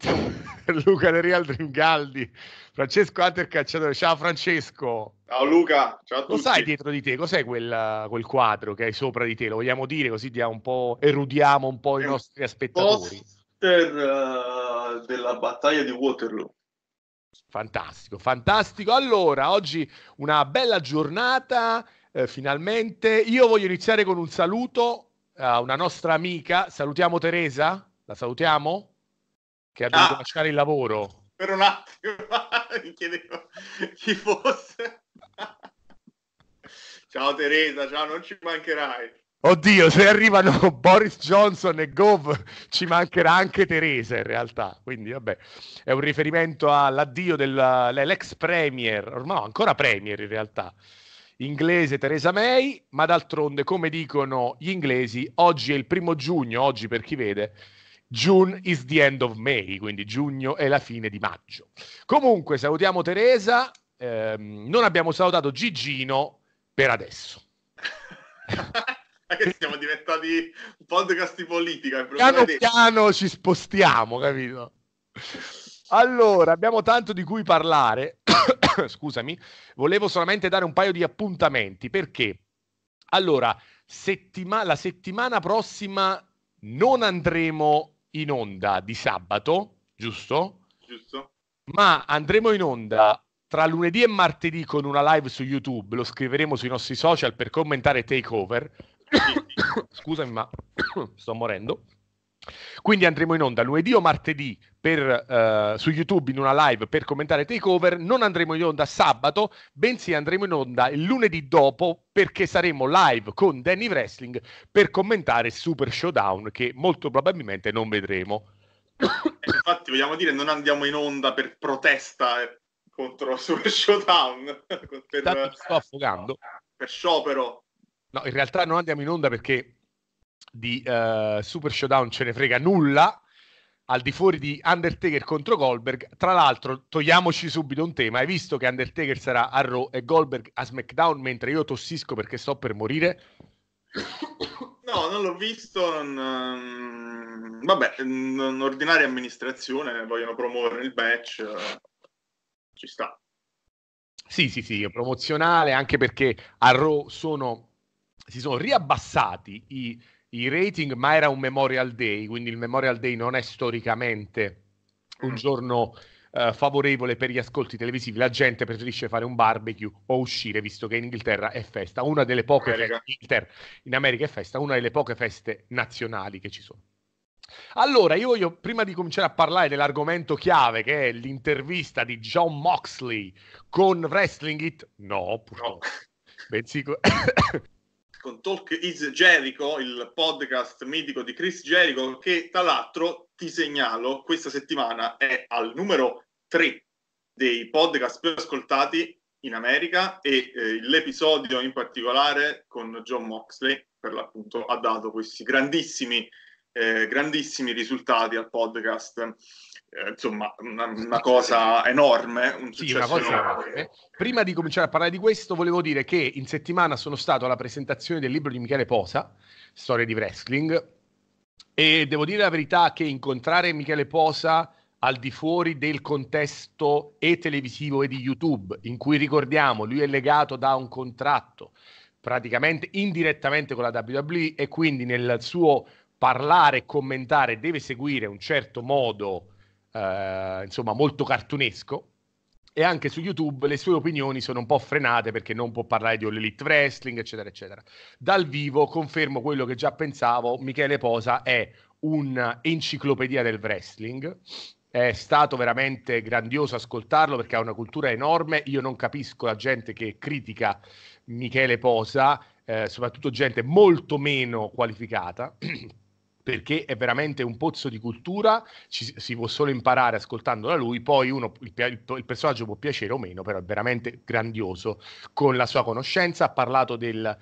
Smith, Luca De Real Dringaldi, Francesco Hunter Ciao Francesco. Ciao Luca, ciao a tutti. Lo sai dietro di te, cos'è quel, quel, quadro che hai sopra di te? Lo vogliamo dire così dia un po', erudiamo un po' i nostri aspettatori. Poster uh, della battaglia di Waterloo. Fantastico, fantastico. Allora, oggi una bella giornata, eh, finalmente. Io voglio iniziare con un saluto a una nostra amica. Salutiamo Teresa, la salutiamo? che ha dovuto ah, lasciare il lavoro. Per un attimo mi chiedevo chi fosse. ciao Teresa, ciao, non ci mancherai. Oddio, se arrivano Boris Johnson e Gov ci mancherà anche Teresa in realtà, quindi vabbè, è un riferimento all'addio dell'ex premier, ormai no, ancora premier in realtà, inglese Teresa May, ma d'altronde come dicono gli inglesi, oggi è il primo giugno, oggi per chi vede, June is the end of May, quindi giugno è la fine di maggio. Comunque salutiamo Teresa, ehm, non abbiamo salutato Gigino per adesso. che siamo diventati un podcast di politica. Piano piano ci spostiamo, capito? Allora, abbiamo tanto di cui parlare. Scusami, volevo solamente dare un paio di appuntamenti perché allora, settima- la settimana prossima non andremo in onda di sabato, giusto? Giusto. Ma andremo in onda tra lunedì e martedì con una live su YouTube, lo scriveremo sui nostri social per commentare Takeover. Scusami, ma sto morendo. Quindi andremo in onda lunedì o martedì per, uh, su YouTube in una live per commentare Takeover. Non andremo in onda sabato, bensì andremo in onda il lunedì dopo perché saremo live con Danny Wrestling per commentare Super Showdown che molto probabilmente non vedremo. Eh, infatti vogliamo dire non andiamo in onda per protesta eh, contro Super Showdown. per, sto affogando. Per sciopero. No, in realtà non andiamo in onda perché di uh, Super Showdown ce ne frega nulla al di fuori di Undertaker contro Goldberg. Tra l'altro, togliamoci subito un tema. Hai visto che Undertaker sarà a Raw e Goldberg a SmackDown mentre io tossisco perché sto per morire? No, non l'ho visto. Non, ehm, vabbè, ordinaria amministrazione, vogliono promuovere il batch. Eh, ci sta. Sì, sì, sì, promozionale anche perché a Raw sono, si sono riabbassati i i rating, ma era un Memorial Day, quindi il Memorial Day non è storicamente un mm. giorno eh, favorevole per gli ascolti televisivi. La gente preferisce fare un barbecue o uscire, visto che in Inghilterra è festa, una delle poche America. feste, in America è festa, una delle poche feste nazionali che ci sono. Allora, io voglio, prima di cominciare a parlare dell'argomento chiave, che è l'intervista di John Moxley con Wrestling It, no, purtroppo, no. bensì... con Talk is Jericho, il podcast medico di Chris Jericho, che tra l'altro ti segnalo questa settimana è al numero 3 dei podcast più ascoltati in America e eh, l'episodio in particolare con John Moxley per l'appunto ha dato questi grandissimi, eh, grandissimi risultati al podcast eh, insomma, una, una, cosa enorme. Un sì, una cosa enorme. Prima di cominciare a parlare di questo, volevo dire che in settimana sono stato alla presentazione del libro di Michele Posa, Storia di Wrestling, e devo dire la verità che incontrare Michele Posa al di fuori del contesto e televisivo e di YouTube, in cui ricordiamo lui è legato da un contratto praticamente indirettamente con la WWE e quindi nel suo parlare e commentare deve seguire un certo modo eh, insomma molto cartunesco e anche su YouTube le sue opinioni sono un po' frenate perché non può parlare di All Elite Wrestling, eccetera, eccetera. Dal vivo confermo quello che già pensavo, Michele Posa è un'enciclopedia del wrestling. È stato veramente grandioso ascoltarlo perché ha una cultura enorme. Io non capisco la gente che critica Michele Posa, eh, soprattutto gente molto meno qualificata. perché è veramente un pozzo di cultura, ci, si può solo imparare ascoltando da lui, poi uno, il, il, il, personaggio può piacere o meno, però è veramente grandioso con la sua conoscenza, ha parlato del,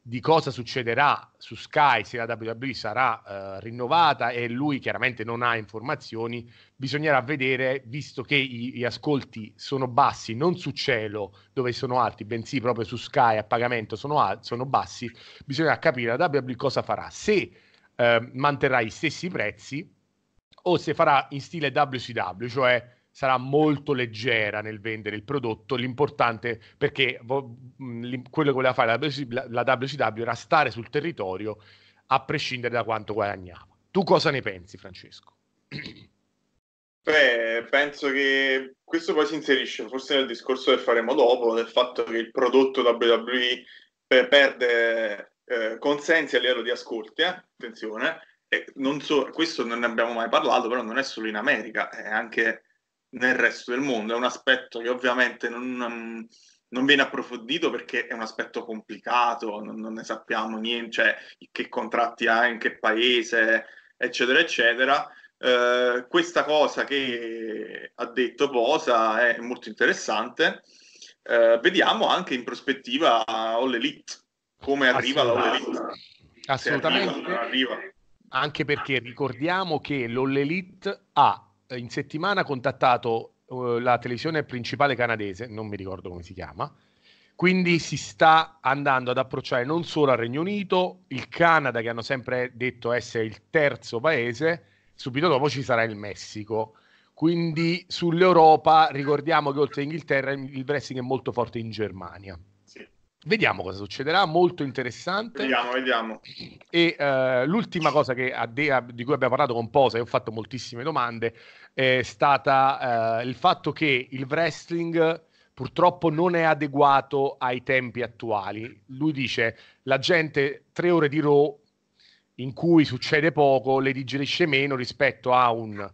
di cosa succederà su Sky se la WWE sarà uh, rinnovata e lui chiaramente non ha informazioni, bisognerà vedere, visto che i, gli ascolti sono bassi, non su cielo dove sono alti, bensì proprio su Sky a pagamento sono, al- sono bassi, bisognerà capire la WWE cosa farà. Se eh, manterrà gli stessi prezzi o se farà in stile WCW, cioè sarà molto leggera nel vendere il prodotto, l'importante perché vo- quello che voleva fare la WCW, la WCW era stare sul territorio a prescindere da quanto guadagnava. Tu cosa ne pensi, Francesco? Beh, penso che questo poi si inserisce forse nel discorso che faremo dopo, del fatto che il prodotto WWE eh, perde eh, consensi a livello di ascolti, eh? attenzione, non so, questo non ne abbiamo mai parlato, però non è solo in America, è anche nel resto del mondo, è un aspetto che ovviamente non, non viene approfondito perché è un aspetto complicato, non, non ne sappiamo niente, cioè che contratti ha, in che paese, eccetera, eccetera. Eh, questa cosa che ha detto Posa è molto interessante. Eh, vediamo anche in prospettiva All Elite, come arriva l'All Assolutamente. Cioè, arriva, arriva. Anche perché ricordiamo che l'All ha eh, in settimana contattato uh, la televisione principale canadese, non mi ricordo come si chiama, quindi si sta andando ad approcciare non solo al Regno Unito, il Canada che hanno sempre detto essere il terzo paese, subito dopo ci sarà il Messico. Quindi sull'Europa ricordiamo che oltre all'Inghilterra il wrestling è molto forte in Germania. Vediamo cosa succederà, molto interessante. Vediamo, vediamo. E uh, l'ultima cosa de- di cui abbiamo parlato con Posa, e ho fatto moltissime domande, è stata uh, il fatto che il wrestling purtroppo non è adeguato ai tempi attuali. Lui dice, la gente tre ore di Raw in cui succede poco le digerisce meno rispetto a un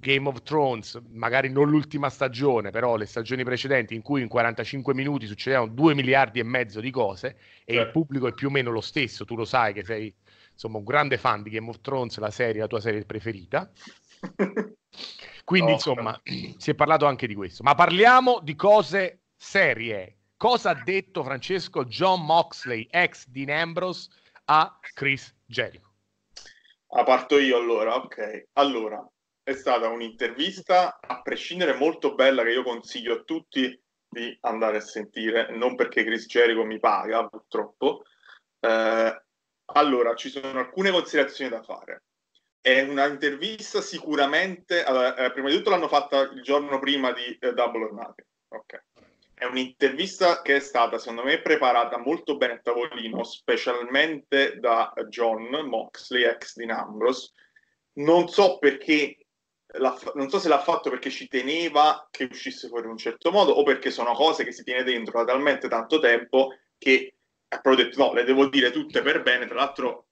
Game of Thrones, magari non l'ultima stagione, però le stagioni precedenti in cui in 45 minuti succedevano 2 miliardi e mezzo di cose e certo. il pubblico è più o meno lo stesso, tu lo sai che sei insomma un grande fan di Game of Thrones, la serie, la tua serie preferita. Quindi no, insomma no. si è parlato anche di questo, ma parliamo di cose serie. Cosa ha detto Francesco John Moxley, ex Dean Ambrose, a Chris Jericho? Ah, parto io allora, ok. Allora, è stata un'intervista a prescindere molto bella che io consiglio a tutti di andare a sentire, non perché Chris Jericho mi paga purtroppo. Eh, allora, ci sono alcune considerazioni da fare. È un'intervista sicuramente, eh, prima di tutto l'hanno fatta il giorno prima di eh, Double or Nothing. Okay. È un'intervista che è stata, secondo me, preparata molto bene a tavolino, specialmente da John Moxley, ex di Ambrose. Non so perché non so se l'ha fatto perché ci teneva che uscisse fuori in un certo modo o perché sono cose che si tiene dentro da talmente tanto tempo che ha proprio detto no, le devo dire tutte per bene, tra l'altro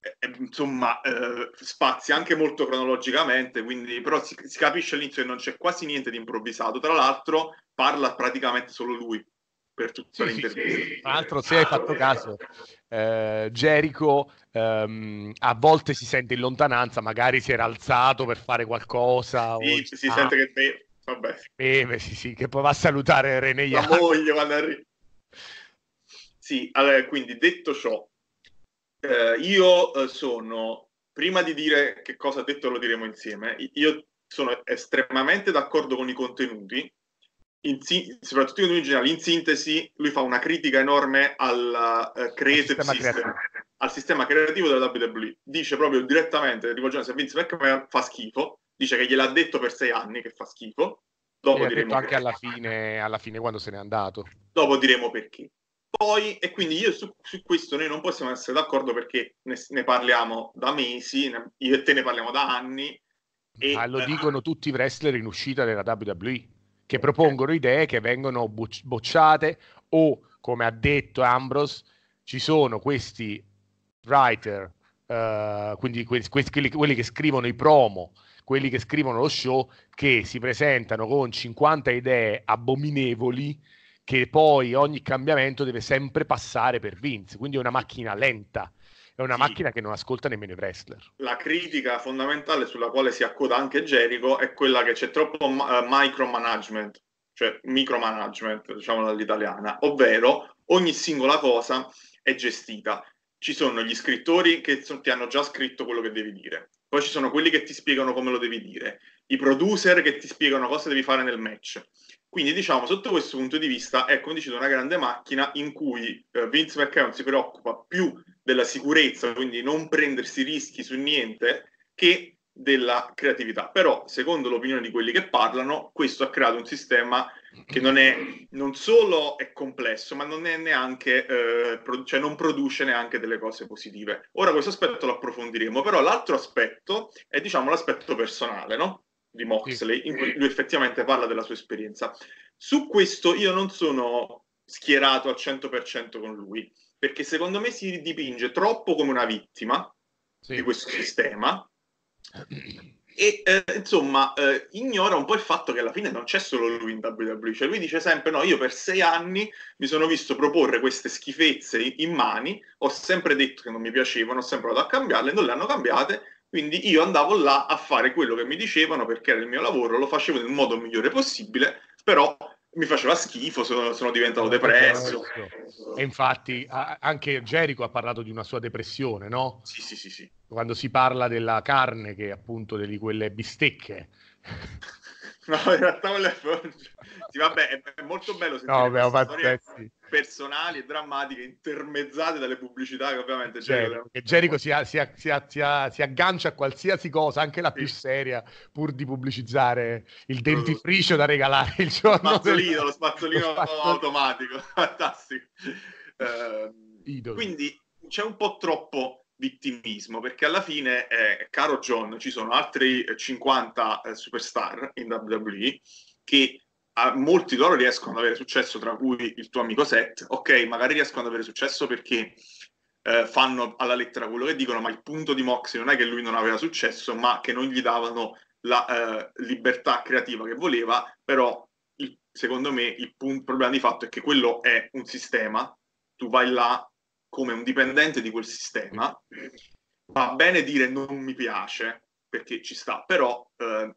eh, eh, insomma eh, spazia anche molto cronologicamente, quindi però si, si capisce all'inizio che non c'è quasi niente di improvvisato, tra l'altro parla praticamente solo lui per tutta sì, l'intervista. Sì, sì. Tra l'altro, se hai fatto caso, eh, Jericho ehm, a volte si sente in lontananza, magari si era alzato per fare qualcosa. Sì, o... si ah, sente che beve, vabbè. Beve, sì, sì, che poi va a salutare René Young. La moglie, quando arriva. Sì, allora, quindi detto ciò, eh, io eh, sono, prima di dire che cosa ha detto lo diremo insieme, io sono estremamente d'accordo con i contenuti, in, soprattutto in generale, in sintesi, lui fa una critica enorme al uh, creative sistema system, creativo. al sistema creativo della WWE. Dice proprio direttamente, rivolgendosi a Vince McMahon, fa schifo. Dice che gliel'ha detto per sei anni che fa schifo. Dopo e diremo anche alla fine, alla fine, quando se n'è andato. Dopo diremo perché. Poi, e quindi io su, su questo noi non possiamo essere d'accordo perché ne, ne parliamo da mesi, ne, io e te ne parliamo da anni. E, Ma lo eh, dicono tutti i wrestler in uscita della WWE che propongono idee che vengono bocciate o, come ha detto Ambrose, ci sono questi writer, uh, quindi que- que- quelli che scrivono i promo, quelli che scrivono lo show, che si presentano con 50 idee abominevoli che poi ogni cambiamento deve sempre passare per Vince, quindi è una macchina lenta è una sì. macchina che non ascolta nemmeno i wrestler. La critica fondamentale sulla quale si accoda anche Jericho è quella che c'è troppo ma- eh, micromanagement, cioè micromanagement, diciamo dall'italiana, ovvero ogni singola cosa è gestita. Ci sono gli scrittori che so- ti hanno già scritto quello che devi dire, poi ci sono quelli che ti spiegano come lo devi dire, i producer che ti spiegano cosa devi fare nel match quindi diciamo, sotto questo punto di vista, è come dicevo una grande macchina in cui eh, Vince McCown si preoccupa più della sicurezza, quindi non prendersi rischi su niente, che della creatività. Però, secondo l'opinione di quelli che parlano, questo ha creato un sistema che non è non solo è complesso, ma non è neanche eh, pro- cioè non produce neanche delle cose positive. Ora questo aspetto lo approfondiremo, però l'altro aspetto è diciamo l'aspetto personale, no? di Moxley, in cui lui effettivamente parla della sua esperienza. Su questo io non sono schierato al 100% con lui, perché secondo me si dipinge troppo come una vittima sì. di questo sistema e eh, insomma eh, ignora un po' il fatto che alla fine non c'è solo lui in WWE, cioè lui dice sempre no, io per sei anni mi sono visto proporre queste schifezze in mani, ho sempre detto che non mi piacevano, ho sempre provato a cambiarle, non le hanno cambiate quindi io andavo là a fare quello che mi dicevano perché era il mio lavoro, lo facevo nel modo migliore possibile, però mi faceva schifo, sono, sono diventato depresso. E infatti anche Gerico ha parlato di una sua depressione, no? Sì, sì, sì. sì. Quando si parla della carne, che è appunto di quelle bistecche. No, in realtà con sì, vabbè, è, molto bello sentire no, vabbè, fatto, storie sì. personali e drammatiche intermezzate dalle pubblicità che ovviamente cioè, Gerico, Gerico si, si, si, si, aggancia a qualsiasi cosa, anche la sì. più seria, pur di pubblicizzare il dentifricio da regalare il giorno. Lo spazzolino, lo spazzolino automatico, fantastico. Eh, quindi c'è un po' troppo vittimismo, perché alla fine, eh, caro John, ci sono altri 50 eh, superstar in WWE che a, molti loro riescono ad avere successo, tra cui il tuo amico Seth. Ok, magari riescono ad avere successo perché eh, fanno alla lettera quello che dicono, ma il punto di Moxie non è che lui non aveva successo, ma che non gli davano la eh, libertà creativa che voleva, però il, secondo me il, punto, il problema di fatto è che quello è un sistema, tu vai là come un dipendente di quel sistema, va bene dire non mi piace, perché ci sta, però eh,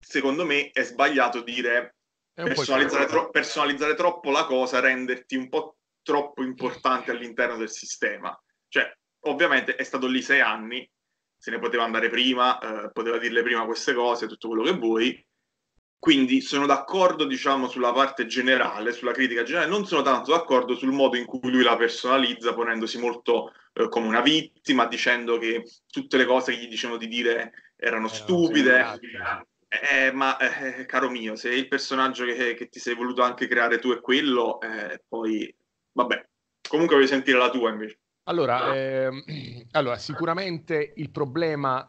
secondo me è sbagliato dire personalizzare, tro- personalizzare, troppo la cosa, renderti un po' troppo importante all'interno del sistema. Cioè, ovviamente è stato lì sei anni, se ne poteva andare prima, eh, poteva dirle prima queste cose, tutto quello che vuoi, quindi sono d'accordo, diciamo, sulla parte generale, sulla critica generale, non sono tanto d'accordo sul modo in cui lui la personalizza, ponendosi molto eh, come una vittima, dicendo che tutte le cose che gli dicevano di dire erano eh, stupide. Eh, ma eh, caro mio, se il personaggio che, che, ti sei voluto anche creare tu è quello, eh, poi vabbè. Comunque voglio sentire la tua invece. Allora, ehm, allora sicuramente il problema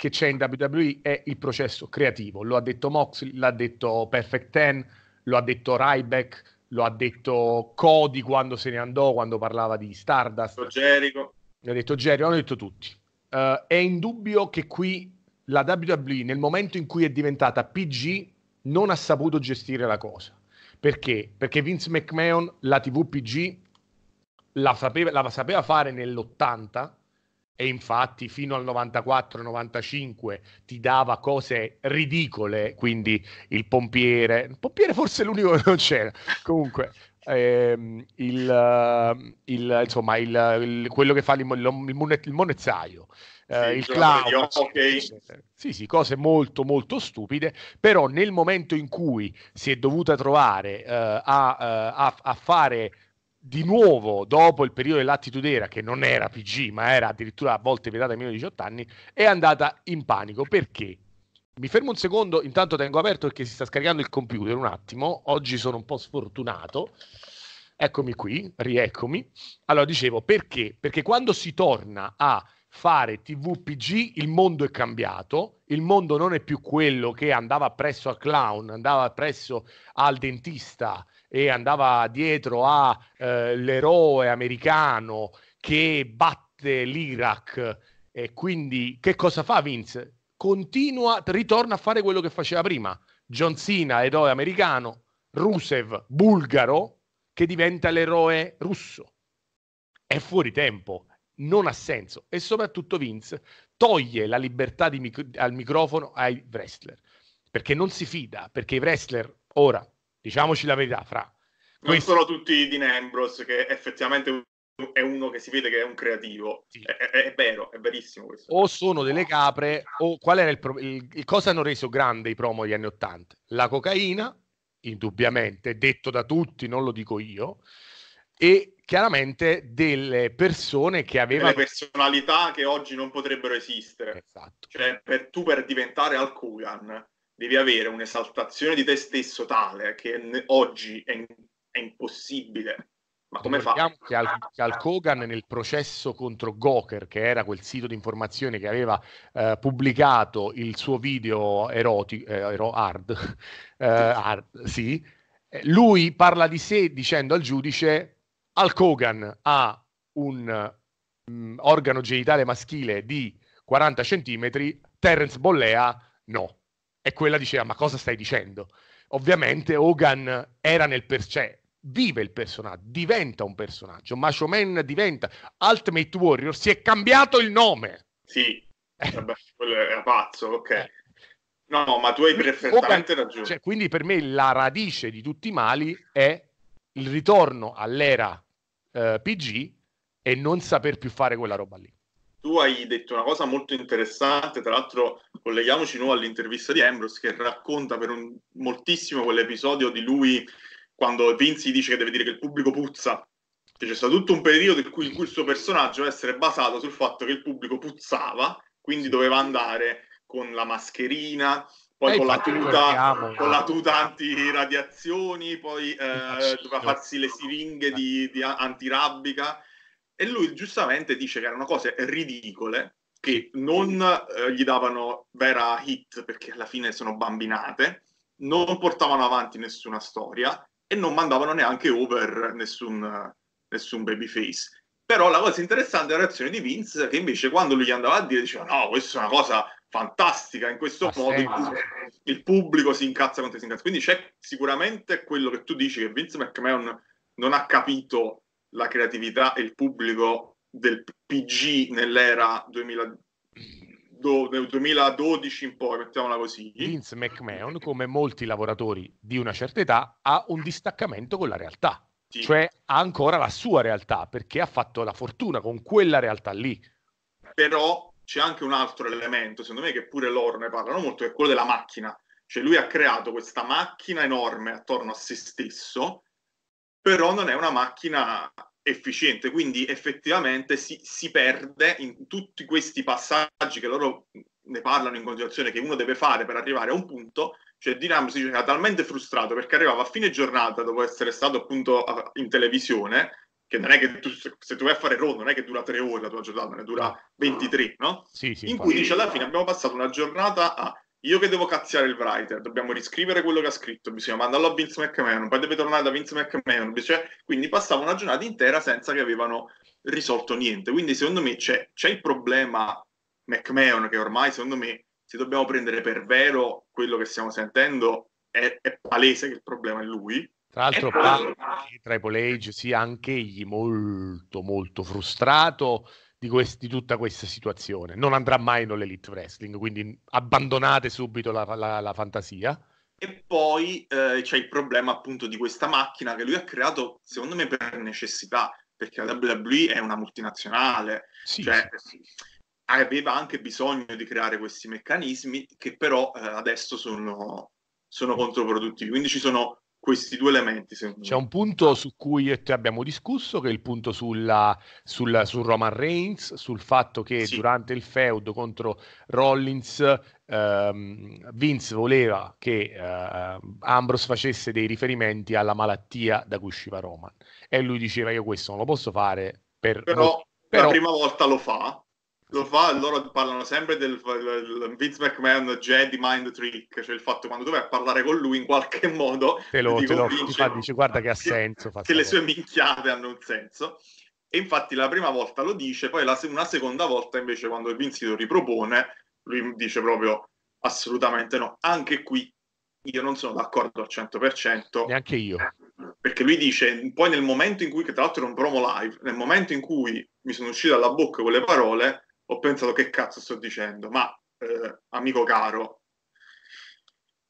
che c'è in WWE è il processo creativo. Lo ha detto Moxley, l'ha detto Perfect Ten, lo ha detto Ryback, lo ha detto Cody quando se ne andò, quando parlava di Stardust. Gerico. L'ha detto Jericho, l'hanno detto tutti. Uh, è indubbio che qui la WWE, nel momento in cui è diventata PG, non ha saputo gestire la cosa. Perché? Perché Vince McMahon la TV PG la sapeva, la sapeva fare nell'80 e infatti fino al 94-95 ti dava cose ridicole, quindi il pompiere, il pompiere forse l'unico che non c'era, comunque ehm, il, eh, il, insomma, il, quello che fa il, monezzaio. Eh, il clown, okay. sì, sì, cose molto molto stupide, però nel momento in cui si è dovuta trovare eh, a, eh, a, a fare di nuovo dopo il periodo dell'attitudera, che non era PG, ma era addirittura a volte vietata ai meno di 18 anni, è andata in panico. Perché? Mi fermo un secondo, intanto tengo aperto perché si sta scaricando il computer un attimo. Oggi sono un po' sfortunato. Eccomi qui, rieccomi. Allora, dicevo, perché? Perché quando si torna a fare tv PG il mondo è cambiato, il mondo non è più quello che andava presso al clown, andava presso al dentista, e andava dietro all'eroe eh, americano che batte l'Iraq e quindi che cosa fa Vince? Continua, ritorna a fare quello che faceva prima. John Cena, eroe americano, Rusev, bulgaro, che diventa l'eroe russo. È fuori tempo, non ha senso e soprattutto Vince toglie la libertà mic- al microfono ai wrestler perché non si fida, perché i wrestler ora Diciamoci la verità, fra. Questo... Non sono tutti di Nembros, che effettivamente è uno che si vede che è un creativo. Sì. È, è, è, vero, è verissimo questo. O sono delle capre, o qual era il, pro... il, il cosa hanno reso grande i promo degli anni Ottanta? La cocaina, indubbiamente, detto da tutti, non lo dico io, e chiaramente delle persone che avevano... Delle personalità che oggi non potrebbero esistere. Esatto. Cioè, per, tu per diventare Al Kugan, devi avere un'esaltazione di te stesso tale che oggi è, è impossibile. Ma come fa? Che al, che al Kogan nel processo contro Goker, che era quel sito di informazione che aveva eh, pubblicato il suo video erotico, eh, ero, hard, eh, hard, sì, eh, lui parla di sé dicendo al giudice Al Kogan ha un mh, mm, organo genitale maschile di 40 cm, Terence Bollea no e quella diceva ah, ma cosa stai dicendo? Ovviamente Hogan era nel per sé, cioè, vive il personaggio, diventa un personaggio, Macho Man diventa Ultimate Warrior, si è cambiato il nome. Sì, eh. vabbè, quello era pazzo, ok. Eh. No, ma tu hai perfettamente Hogan, ragione. Cioè, quindi per me la radice di tutti i mali è il ritorno all'era eh, PG e non saper più fare quella roba lì tu hai detto una cosa molto interessante, tra l'altro colleghiamoci noi all'intervista di Ambrose che racconta per un, moltissimo quell'episodio di lui quando Vinci dice che deve dire che il pubblico puzza. Cioè, c'è stato tutto un periodo in cui, in cui il suo personaggio deve essere basato sul fatto che il pubblico puzzava, quindi doveva andare con la mascherina, poi eh, con, la tuta, con la tuta antiradiazioni, poi eh, doveva farsi le siringhe di, di antirabbica e lui giustamente dice che erano cose ridicole, che non eh, gli davano vera hit perché alla fine sono bambinate, non portavano avanti nessuna storia e non mandavano neanche over nessun, nessun babyface. Però la cosa interessante è la reazione di Vince che invece quando lui gli andava a dire diceva no, questa è una cosa fantastica, in questo Ma modo il, il pubblico si incazza quanto si incazza. Quindi c'è sicuramente quello che tu dici che Vince McMahon non ha capito la creatività e il pubblico del PG nell'era 2000, nel 2012 in poi, mettiamola così. Vince McMahon, come molti lavoratori di una certa età, ha un distaccamento con la realtà, sì. cioè ha ancora la sua realtà perché ha fatto la fortuna con quella realtà lì. Però c'è anche un altro elemento, secondo me, che pure loro ne parlano molto, che è quello della macchina. Cioè lui ha creato questa macchina enorme attorno a se stesso però non è una macchina efficiente, quindi effettivamente si, si perde in tutti questi passaggi che loro ne parlano in continuazione, che uno deve fare per arrivare a un punto, cioè Di si dice era ah, talmente frustrato perché arrivava a fine giornata dopo essere stato appunto in televisione, che non è che tu, se tu vai a fare rondo non è che dura tre ore la tua giornata, ne dura 23, no? Sì, sì, in infatti. cui dice alla fine abbiamo passato una giornata a io che devo cazziare il writer, dobbiamo riscrivere quello che ha scritto, bisogna mandarlo a Vince McMahon, poi deve tornare da Vince McMahon, cioè, quindi passavo una giornata intera senza che avevano risolto niente. Quindi secondo me c'è, c'è il problema McMahon che ormai secondo me se dobbiamo prendere per vero quello che stiamo sentendo è, è palese che il problema è lui. Tra l'altro, poi, Triple H, sia anche egli molto, molto frustrato di, quest- di, tutta questa situazione. Non andrà mai nell'Elite Wrestling, quindi abbandonate subito la, la, la fantasia. E poi eh, c'è il problema appunto di questa macchina che lui ha creato, secondo me, per necessità, perché la WWE è una multinazionale. Sì, cioè, sì. Aveva anche bisogno di creare questi meccanismi che però eh, adesso sono, sono mm. controproduttivi. Quindi ci sono questi due elementi. C'è un punto su cui io e te abbiamo discusso, che è il punto sulla, sulla, su Roman Reigns, sul fatto che sì. durante il feud contro Rollins ehm, Vince voleva che eh, Ambrose facesse dei riferimenti alla malattia da cui usciva Roman. E lui diceva io questo non lo posso fare per... Però... Però... La prima volta lo fa lo fa, loro parlano sempre del, del Vince McMahon Jedi Mind Trick, cioè il fatto quando tu parlare con lui in qualche modo te lo, te lo fa, dice guarda che ha senso. Che, che le sue minchiate hanno un senso. E infatti la prima volta lo dice, poi la, una seconda volta invece quando Vince lo ripropone, lui dice proprio assolutamente no. Anche qui io non sono d'accordo al 100%. Neanche io. Perché lui dice, poi nel momento in cui, che tra l'altro era un promo live, nel momento in cui mi sono uscito dalla bocca quelle parole, ho pensato che cazzo sto dicendo, ma eh, amico caro,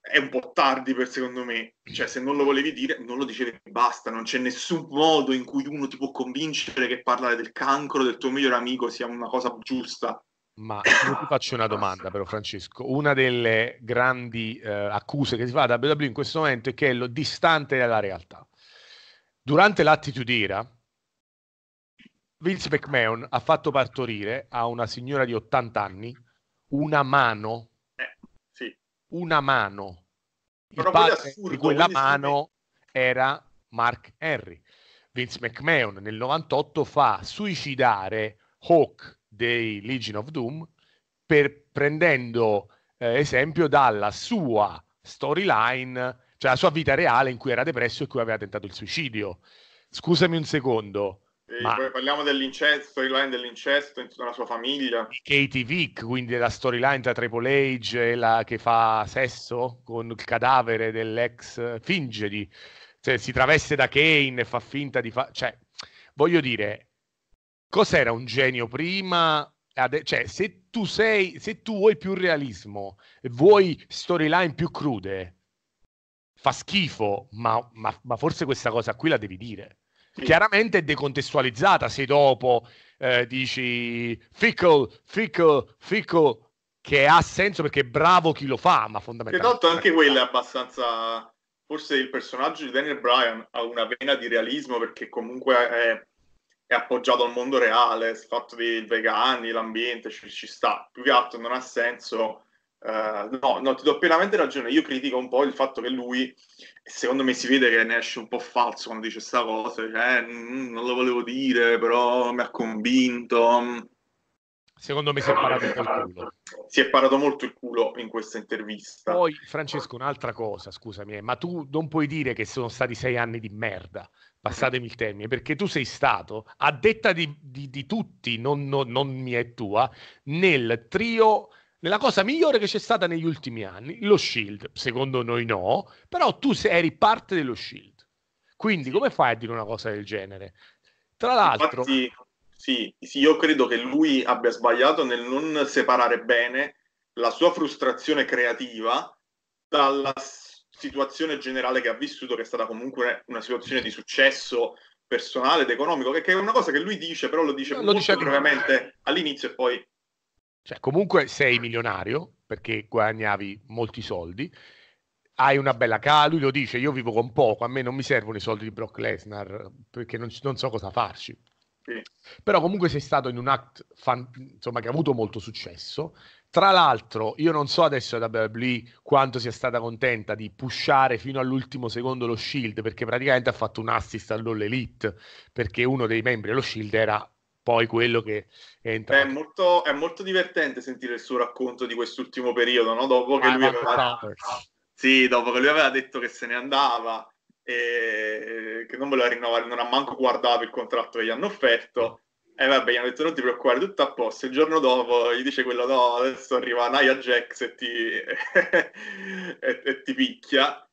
è un po' tardi per secondo me, cioè se non lo volevi dire non lo dicevi basta, non c'è nessun modo in cui uno ti può convincere che parlare del cancro del tuo migliore amico sia una cosa giusta. Ma io ti faccio una domanda però Francesco, una delle grandi eh, accuse che si fa da WWE in questo momento è che è lo distante dalla realtà. Durante l'attitude era Vince McMahon ha fatto partorire a una signora di 80 anni una mano. Eh, sì. Una mano. Il Però padre assurdo, di quella mano era Mark Henry. Vince McMahon nel 98 fa suicidare Hawk dei Legion of Doom per, prendendo eh, esempio dalla sua storyline, cioè la sua vita reale in cui era depresso e in cui aveva tentato il suicidio. Scusami un secondo, ma... Parliamo dell'incesto, storyline dell'incesto in tutta la sua famiglia. Katie Vick, quindi la storyline tra Triple Age e la che fa sesso con il cadavere dell'ex, finge di, cioè, si traveste da Kane e fa finta di fare... Cioè, voglio dire, cos'era un genio prima? Ade- cioè, se tu, sei, se tu vuoi più realismo, e vuoi storyline più crude, fa schifo, ma, ma, ma forse questa cosa qui la devi dire sì. chiaramente decontestualizzata se dopo eh, dici Fickle, Fickle, Fickle, che ha senso perché è bravo chi lo fa, ma fondamentalmente... Che tanto anche quella è abbastanza... Forse il personaggio di Daniel Bryan ha una vena di realismo perché comunque è, è appoggiato al mondo reale, il fatto dei vegani, l'ambiente, ci, ci sta. Più che altro non ha senso Uh, no, no, ti do pienamente ragione. Io critico un po' il fatto che lui, secondo me, si vede che ne esce un po' falso quando dice questa cosa, cioè, non lo volevo dire, però mi ha convinto. Secondo me si è parato un il eh, culo. Si è parato molto il culo in questa intervista. Poi, Francesco, un'altra cosa, scusami, ma tu non puoi dire che sono stati sei anni di merda passatemi il termine, perché tu sei stato, a detta di, di, di tutti, non, non, non mia e tua, nel trio nella cosa migliore che c'è stata negli ultimi anni, lo Shield. Secondo noi no, però tu eri parte dello Shield. Quindi come fai a dire una cosa del genere? Tra l'altro... Infatti, sì, sì, io credo che lui abbia sbagliato nel non separare bene la sua frustrazione creativa dalla situazione generale che ha vissuto, che è stata comunque una situazione di successo personale ed economico, che è una cosa che lui dice, però lo dice no, molto dice brevemente all'inizio e poi cioè, comunque sei milionario perché guadagnavi molti soldi, hai una bella casa, lui lo dice, io vivo con poco, a me non mi servono i soldi di Brock Lesnar perché non, non so cosa farci. Sì. Però comunque sei stato in un act fan, insomma, che ha avuto molto successo. Tra l'altro, io non so adesso da WWE quanto sia stata contenta di pushare fino all'ultimo secondo lo Shield, perché praticamente ha fatto un assist all'All Elite, perché uno dei membri dello Shield era poi quello che entra. È molto, è molto divertente sentire il suo racconto di quest'ultimo periodo, no? dopo, che ah, aveva... sì, dopo che lui aveva detto che se ne andava e che non voleva rinnovare, non ha manco guardato il contratto che gli hanno offerto. E eh vabbè, gli hanno detto non ti preoccupare, tutto a posto. Il giorno dopo gli dice quello, no, adesso arriva Nia Jax e ti, e, e ti picchia.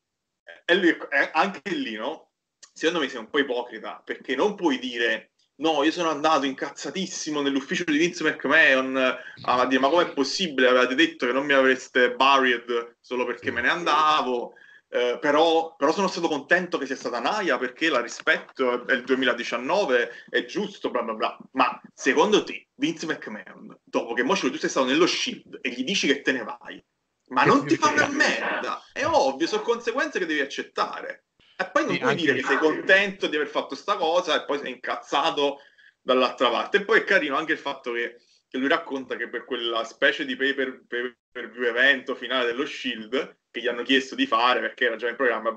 E lui, anche lì, no? Secondo me sei un po' ipocrita, perché non puoi dire No, io sono andato incazzatissimo nell'ufficio di Vince McMahon eh, a dire ma com'è possibile? Avevate detto che non mi avreste buried solo perché me ne andavo. Eh, però, però, sono stato contento che sia stata Naya perché la rispetto, è il 2019, è giusto, bla bla bla. Ma secondo te, Vince McMahon, dopo che Moshiro tu sei stato nello Shield e gli dici che te ne vai, ma non ti fa una merda. È ovvio, sono conseguenze che devi accettare. E poi non sì, puoi dire che sei contento di aver fatto sta cosa e poi sei incazzato dall'altra parte. E poi è carino anche il fatto che, che lui racconta che per quella specie di pay per, view evento finale dello Shield che gli hanno chiesto di fare perché era già in programma,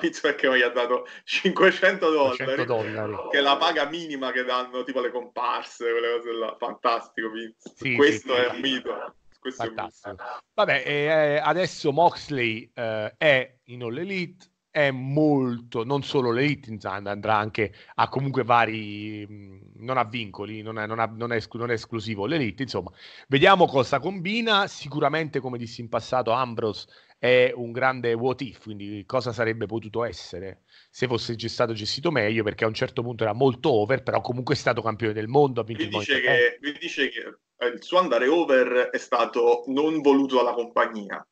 pizza perché gli ha dato 500 dollari, dollari, che è la paga minima che danno tipo le comparse, quelle cose là. Fantastico, sì, questo sì, è un mito. Questo Fantastico. È un mito. Vabbè, eh, eh, adesso Moxley eh, è in All Elite è molto, non solo l'Elitenzand andrà anche a comunque vari, mhmm, non ha vincoli, non è, non ha, non è, non è esclusivo l'Elite, insomma, vediamo cosa combina, sicuramente come dissi in passato Ambrose è un grande what if, quindi cosa sarebbe potuto essere se fosse stato gestito meglio, perché a un certo punto era molto over, però comunque è stato campione del mondo, ha vinto mi dice, che, mi dice che eh, il suo andare over è stato non voluto dalla compagnia,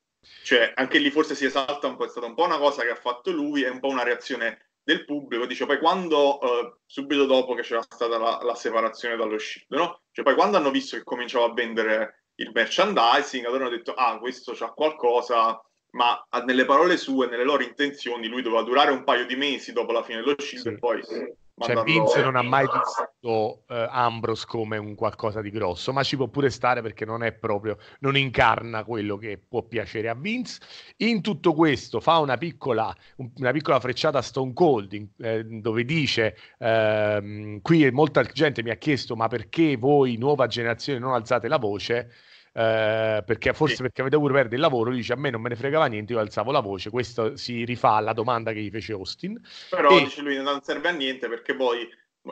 cioè, anche lì forse si esalta un po', è stata un po' una cosa che ha fatto lui, è un po' una reazione del pubblico, dice poi quando eh, subito dopo che c'era stata la, la, separazione dallo Shield, no? Cioè poi quando hanno visto che cominciava a vendere il merchandising, allora hanno detto "Ah, questo c'ha qualcosa", ma ah, nelle parole sue, nelle loro intenzioni, lui doveva durare un paio di mesi dopo la fine dello Shield sì. e poi sì. Cioè, Vince non ha mai visto eh, Ambrose come un qualcosa di grosso, ma ci può pure stare perché non è proprio, non incarna quello che può piacere a Vince. In tutto questo fa una piccola, una piccola frecciata a Stone Cold eh, dove dice, ehm, qui molta gente mi ha chiesto ma perché voi nuova generazione non alzate la voce? Eh, perché forse sì. perché Vedour perde il lavoro, dice a me non me ne fregava niente, io alzavo la voce, questo si rifà alla domanda che gli fece Austin. Però e... dice lui non serve a niente perché poi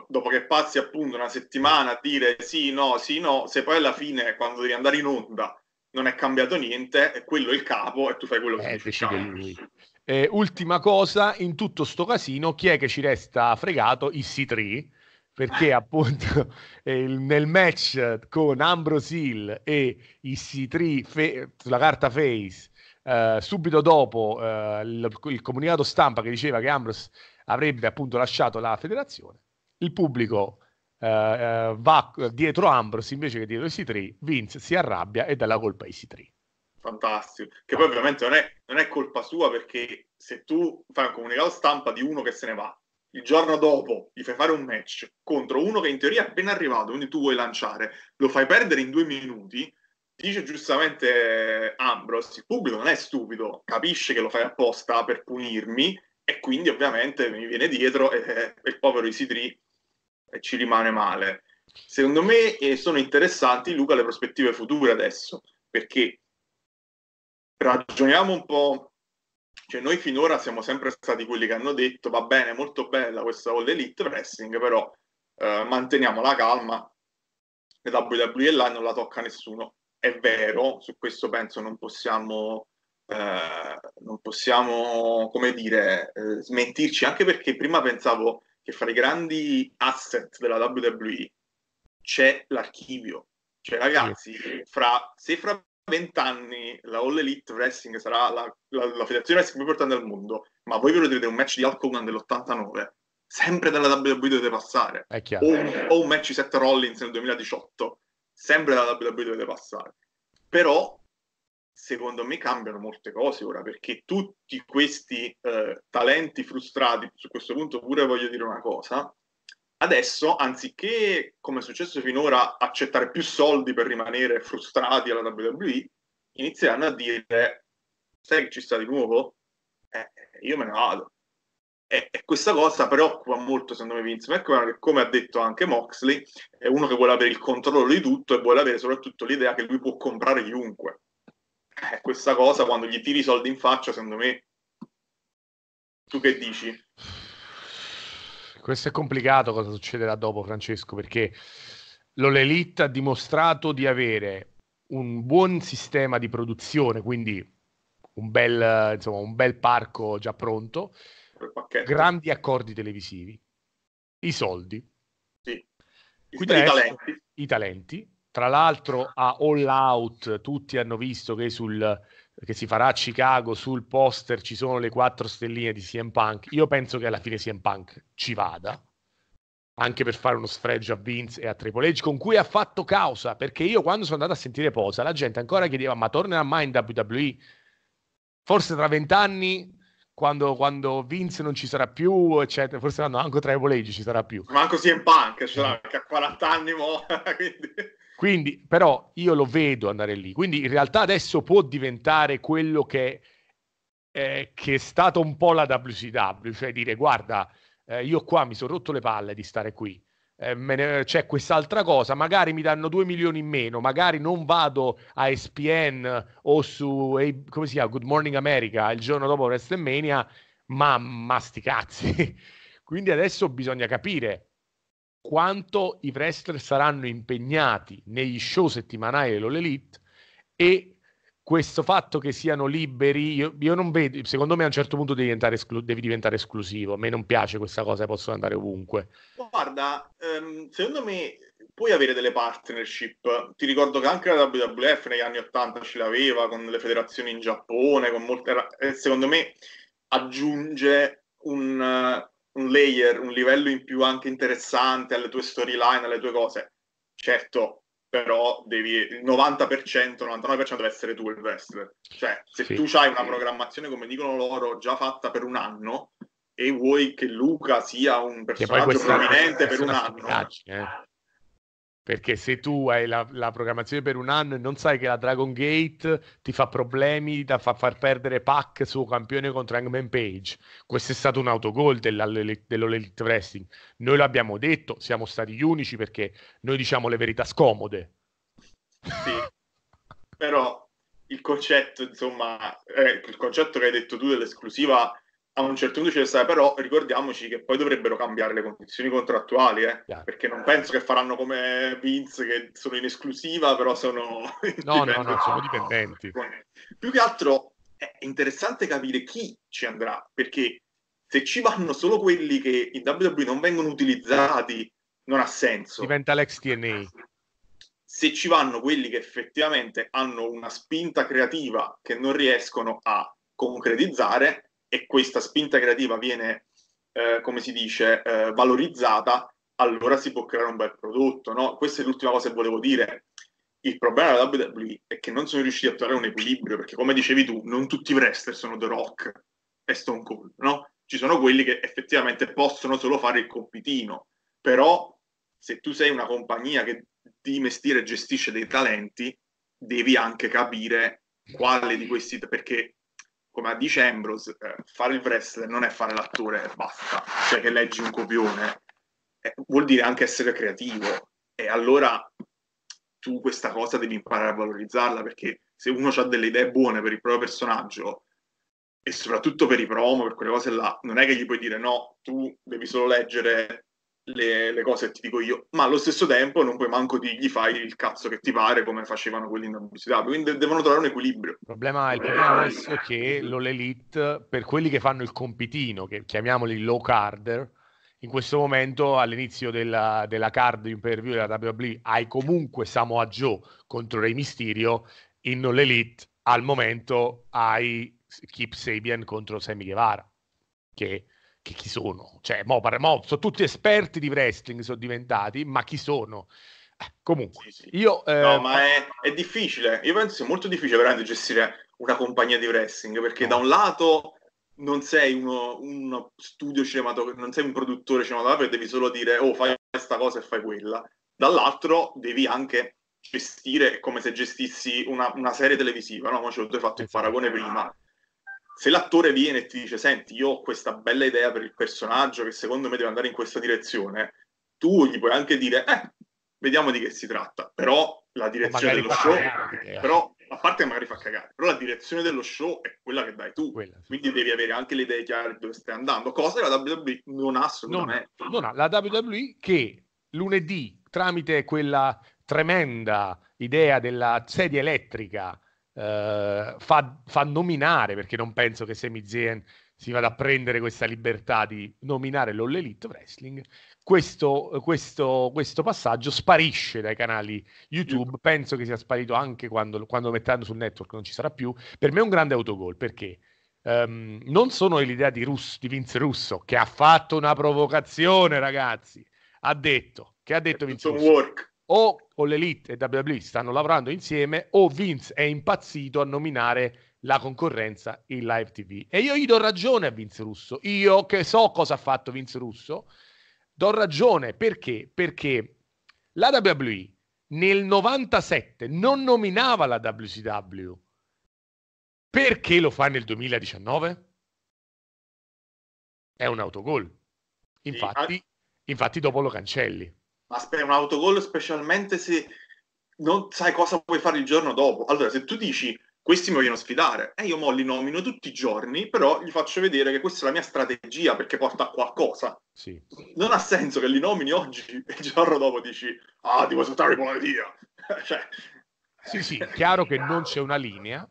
dopo che passi appunto una settimana a dire sì, no, sì, no, se poi alla fine quando devi andare in onda non è cambiato niente, è quello il capo e tu fai quello che eh, decide lui. Eh, ultima cosa, in tutto sto casino, chi è che ci resta fregato? I C3 perché appunto eh, nel match con Ambrose Hill e i C3 fe- sulla carta face eh, subito dopo eh, il, il, comunicato stampa che diceva che Ambrose avrebbe appunto lasciato la federazione il pubblico eh, eh, va dietro Ambrose invece che dietro i C3 Vince si arrabbia e dà la colpa ai C3 Fantastico, che poi ovviamente non è, non è colpa sua perché se tu fai un comunicato stampa di uno che se ne va il giorno dopo gli fai fare un match contro uno che in teoria è appena arrivato, quindi tu vuoi lanciare, lo fai perdere in due minuti, dice giustamente Ambrose, il pubblico non è stupido, capisce che lo fai apposta per punirmi e quindi ovviamente mi viene dietro e, e il povero Isidri ci rimane male. Secondo me eh, sono interessanti, Luca, le prospettive future adesso, perché ragioniamo un po' Cioè noi finora siamo sempre stati quelli che hanno detto va bene, molto bella questa All Elite Wrestling, però eh, manteniamo la calma, la WWE è là non la tocca nessuno. È vero, su questo penso non possiamo, eh, non possiamo come dire, eh, smentirci, anche perché prima pensavo che fra i grandi asset della WWE c'è l'archivio. Cioè, ragazzi, fra, se fra vent'anni la All Elite Wrestling sarà la, la, la, federazione wrestling più importante al mondo, ma voi ve lo vedrete un match di Hulk Hogan dell'89, sempre dalla WWE dovete passare, o un, o un, match di Seth Rollins nel 2018, sempre dalla WWE dovete passare. Però, secondo me, cambiano molte cose ora, perché tutti questi eh, talenti frustrati, su questo punto pure voglio dire una cosa, Adesso, anziché, come è successo finora, accettare più soldi per rimanere frustrati alla WWE, inizieranno a dire, sai che ci sta di nuovo? Eh, io me ne vado. E, e, questa cosa preoccupa molto, secondo me, Vince McMahon, che come ha detto anche Moxley, è uno che vuole avere il controllo di tutto e vuole avere soprattutto l'idea che lui può comprare chiunque. Eh, questa cosa, quando gli tiri i soldi in faccia, secondo me... Tu che dici? Questo è complicato cosa succederà dopo, Francesco, perché l'Olelite ha dimostrato di avere un buon sistema di produzione, quindi un bel, insomma, un bel parco già pronto, grandi accordi televisivi, i soldi, sì. quindi i talenti. i talenti. Tra l'altro a All Out tutti hanno visto che sul che si farà a Chicago sul poster ci sono le quattro stelline di CM Punk. Io penso che alla fine CM Punk ci vada anche per fare uno sfregio a Vince e a Triple H con cui ha fatto causa perché io quando sono andato a sentire Posa la gente ancora chiedeva ma tornerà mai in WWE forse tra vent'anni quando, quando, Vince non ci sarà più, eccetera. Forse no, anche Triple H ci sarà più. ma anche CM Punk, ce cioè, l'ha a 40 anni mo, quindi... Quindi, però, io lo vedo andare lì. Quindi, in realtà, adesso può diventare quello che, eh, che è stato un po' la WCW, cioè dire, guarda, eh, io qua mi sono rotto le palle di stare qui. Eh, ne, c'è quest'altra cosa, magari mi danno 2 milioni in meno, magari non vado a ESPN o su come si chiama, Good Morning America il giorno dopo WrestleMania, ma masticazzi. Quindi adesso bisogna capire quanto i wrestler saranno impegnati negli show settimanali dell'All Elite e questo fatto che siano liberi, io, io, non vedo, secondo me a un certo punto devi diventare, esclu- devi diventare esclusivo, a me non piace questa cosa, possono andare ovunque. Guarda, ehm, secondo me puoi avere delle partnership, ti ricordo che anche la WWF negli anni 80 ce l'aveva con le federazioni in Giappone, con molte... secondo me aggiunge un, un layer, un livello in più anche interessante alle tue storyline, alle tue cose, certo, però devi, il 90%, 99% deve essere tu il wrestler. Cioè, se sì. tu hai una programmazione, come dicono loro, già fatta per un anno e vuoi che Luca sia un personaggio prominente per un anno... Eh perché se tu hai la, la, programmazione per un anno e non sai che la Dragon Gate ti fa problemi da fa far perdere pack suo campione contro Hangman Page, questo è stato un autogol dell'Olelite Wrestling. Noi lo abbiamo detto, siamo stati gli unici perché noi diciamo le verità scomode. Sì, però il concetto, insomma, eh, il concetto che hai detto tu dell'esclusiva a un certo punto ci deve stare, però ricordiamoci che poi dovrebbero cambiare le condizioni contrattuali, eh? yeah. perché non penso che faranno come Vince che sono in esclusiva, però sono... No, no, no, sono dipendenti. Più che altro è interessante capire chi ci andrà, perché se ci vanno solo quelli che in WWE non vengono utilizzati, non ha senso. Diventa TNA. Se ci vanno quelli che effettivamente hanno una spinta creativa che non riescono a concretizzare, e questa spinta creativa viene, eh, come si dice, eh, valorizzata, allora si può creare un bel prodotto. No? Questa è l'ultima cosa che volevo dire. Il problema della WWE è che non sono riusciti a trovare un equilibrio, perché come dicevi tu, non tutti i wrestler sono The Rock e Stone Cold, no? Ci sono quelli che effettivamente possono solo fare il compitino, però se tu sei una compagnia che di mestiere gestisce dei talenti, devi anche capire quale di questi, perché come a dice Ambrose, eh, fare il wrestler non è fare l'attore e basta, cioè che leggi un copione, eh, vuol dire anche essere creativo e allora tu questa cosa devi imparare a valorizzarla perché se uno ha delle idee buone per il proprio personaggio e soprattutto per i promo, per quelle cose là, non è che gli puoi dire no, tu devi solo leggere le, le, cose che ti dico io, ma allo stesso tempo non puoi manco dirgli fai il cazzo che ti pare come facevano quelli in università, quindi devono trovare un equilibrio. Il problema, il problema è che l'Olelite, per quelli che fanno il compitino, che chiamiamoli low carder, in questo momento all'inizio della, della card in preview della WWE hai comunque Samoa Joe contro Rey Mysterio, in l'Elite al momento hai Keep Sabian contro Sammy Guevara, che che chi sono? Cioè, mo, mo, sono tutti esperti di wrestling, sono diventati, ma chi sono? Eh, comunque, sì, sì. io... Eh, no, ma è, è, difficile, io penso sia molto difficile veramente gestire una compagnia di wrestling, perché no. da un lato non sei uno, uno studio cinematografico, non sei un produttore cinematografico devi solo dire, oh, fai questa cosa e fai quella. Dall'altro devi anche gestire come se gestissi una, una serie televisiva, no? Ma ci ho fatto il esatto. paragone prima se l'attore viene e ti dice senti io ho questa bella idea per il personaggio che secondo me deve andare in questa direzione tu gli puoi anche dire eh vediamo di che si tratta però la direzione dello show cagare. Eh. però a parte magari fa cagare però la direzione dello show è quella che dai tu quella, quindi devi avere anche le idee chiare di dove stai andando cosa che la WWE non ha assolutamente non, non ha la WWE che lunedì tramite quella tremenda idea della sedia elettrica eh, fa, fa, nominare, perché non penso che Sami Zayn si vada a prendere questa libertà di nominare l'All Elite Wrestling, questo, questo, questo, passaggio sparisce dai canali YouTube. Penso che sia sparito anche quando, quando metteranno sul network, non ci sarà più. Per me è un grande autogol perché um, non sono l'idea di, Russo, di Vince Russo che ha fatto una provocazione, ragazzi. Ha detto che ha detto Vince Russo. Work o, o l'Elite e WWE stanno lavorando insieme o Vince è impazzito a nominare la concorrenza in live TV. E io gli do ragione a Vince Russo. Io che so cosa ha fatto Vince Russo, do ragione perché? Perché la WWE nel 97 non nominava la WCW. Perché lo fa nel 2019? È un autogol. Infatti, ah. infatti dopo lo cancelli ma speri un autogol specialmente se non sai cosa puoi fare il giorno dopo. Allora, se tu dici questi mi vogliono sfidare, e eh, io mo li nomino tutti i giorni, però gli faccio vedere che questa è la mia strategia perché porta a qualcosa. Sì. Non ha senso che li nomini oggi e il giorno dopo dici, ah, ti vuoi saltare con la via. cioè... Sì, sì, chiaro che non c'è una linea.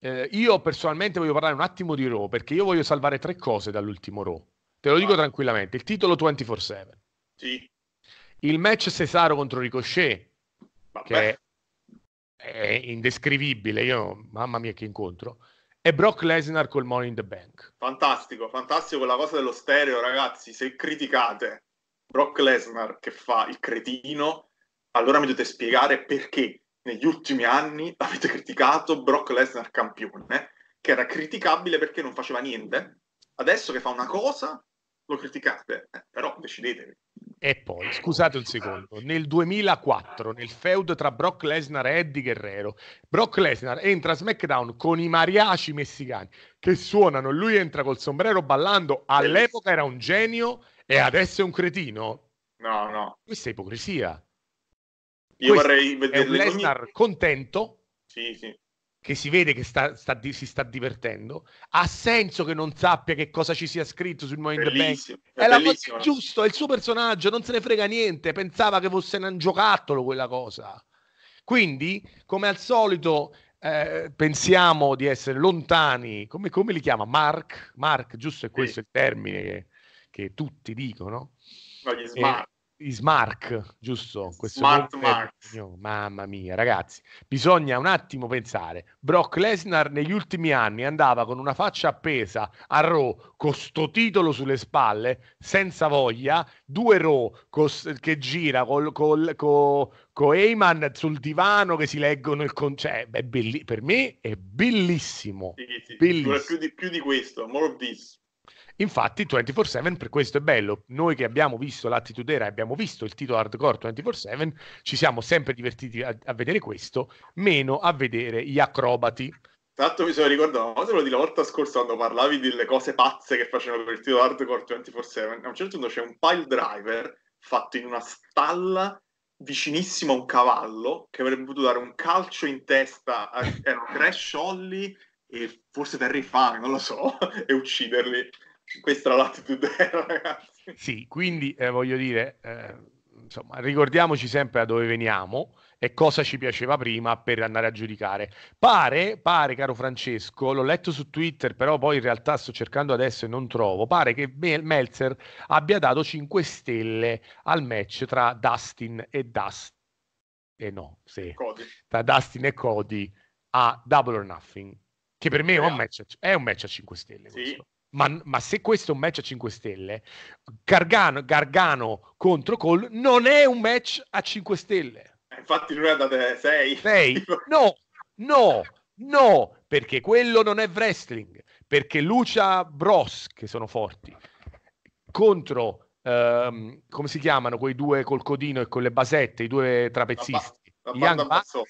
Eh, io personalmente voglio parlare un attimo di Raw perché io voglio salvare tre cose dall'ultimo Raw. Te lo dico ah. tranquillamente, il titolo 24/7. Sì il match Cesaro contro Ricochet, Vabbè. che è indescrivibile, io, mamma mia che incontro, e Brock Lesnar col Money in the Bank. Fantastico, fantastico quella cosa dello stereo, ragazzi, se criticate Brock Lesnar che fa il cretino, allora mi dovete spiegare perché negli ultimi anni avete criticato Brock Lesnar campione, che era criticabile perché non faceva niente. Adesso che fa una cosa, lo criticate, eh, però decidetevi. E poi, scusate un secondo, nel 2004, nel feud tra Brock Lesnar e Eddie Guerrero, Brock Lesnar entra a SmackDown con i mariachi messicani che suonano, lui entra col sombrero ballando, all'epoca era un genio e adesso è un cretino? No, no. Questa è ipocrisia. Io Questo vorrei vedere... È un Lesnar ogni... contento sì, sì che si vede che sta, sta, si sta divertendo, ha senso che non sappia che cosa ci sia scritto sul Mind Bank. È, è la cosa giusto, è il suo personaggio, non se ne frega niente, pensava che fosse un giocattolo quella cosa. Quindi, come al solito, eh, pensiamo di essere lontani, come, come, li chiama? Mark? Mark, giusto è questo sì. il termine che, che tutti dicono. No, gli eh, smart. Smart, giusto? Questo Smart Mark. Mio, mamma mia, ragazzi, bisogna un attimo pensare. Brock Lesnar negli ultimi anni andava con una faccia appesa a Raw con sto titolo sulle spalle, senza voglia, due Raw cos- che gira col, col, col, con Eyman sul divano che si leggono il concetto. Cioè, belli- per me è bellissimo. Sì, sì. bellissimo. Più, di, più di questo, more of this. Infatti 24/7 per questo è bello. Noi che abbiamo visto l'Attitude Era, e abbiamo visto il titolo hardcore 24/7, ci siamo sempre divertiti a, a vedere questo, meno a vedere gli acrobati. Tanto mi sono ricordato una cosa di la volta scorsa quando parlavi delle cose pazze che facevano per il titolo hardcore 24-7. A un certo punto c'è un pile driver fatto in una stalla vicinissimo a un cavallo che avrebbe potuto dare un calcio in testa a erano Crash Holly e forse Terry Fang, non lo so, e ucciderli questa era la ragazzi. Sì, quindi eh, voglio dire, eh, insomma, ricordiamoci sempre da dove veniamo e cosa ci piaceva prima per andare a giudicare. Pare, pare, caro Francesco, l'ho letto su Twitter, però poi in realtà sto cercando adesso e non trovo, pare che Meltzer abbia dato 5 stelle al match tra Dustin e Dustin. Eh no, sì. Cody. Tra Dustin e Cody a Double or Nothing, che per me è un match, è un match a 5 stelle. Sì. Questo ma, ma, se questo è un match a 5 stelle, Gargano, Gargano contro Cole non è un match a 5 stelle. Eh, infatti lui è andato 6. 6. No, no, no, perché quello non è wrestling, perché Lucia Bros, che sono forti, contro, um, come si chiamano, quei due col codino e con le basette, i due trapezzisti. La, ba- la banda Bassotti.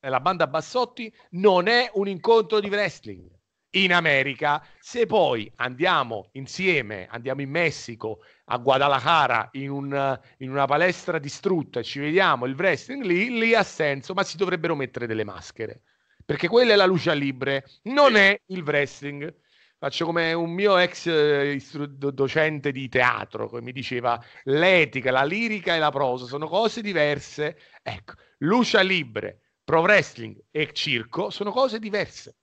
Eh, la banda Bassotti non è un incontro di wrestling in America. Se poi andiamo insieme, andiamo in Messico, a Guadalajara, in, un, in una palestra distrutta, e ci vediamo il wrestling lì, lì ha senso, ma si dovrebbero mettere delle maschere. Perché quella è la luce libre, non è il wrestling faccio come un mio ex eh, docente di teatro che mi diceva l'etica, la lirica e la prosa sono cose diverse. Ecco, luce libre, pro wrestling e circo sono cose diverse.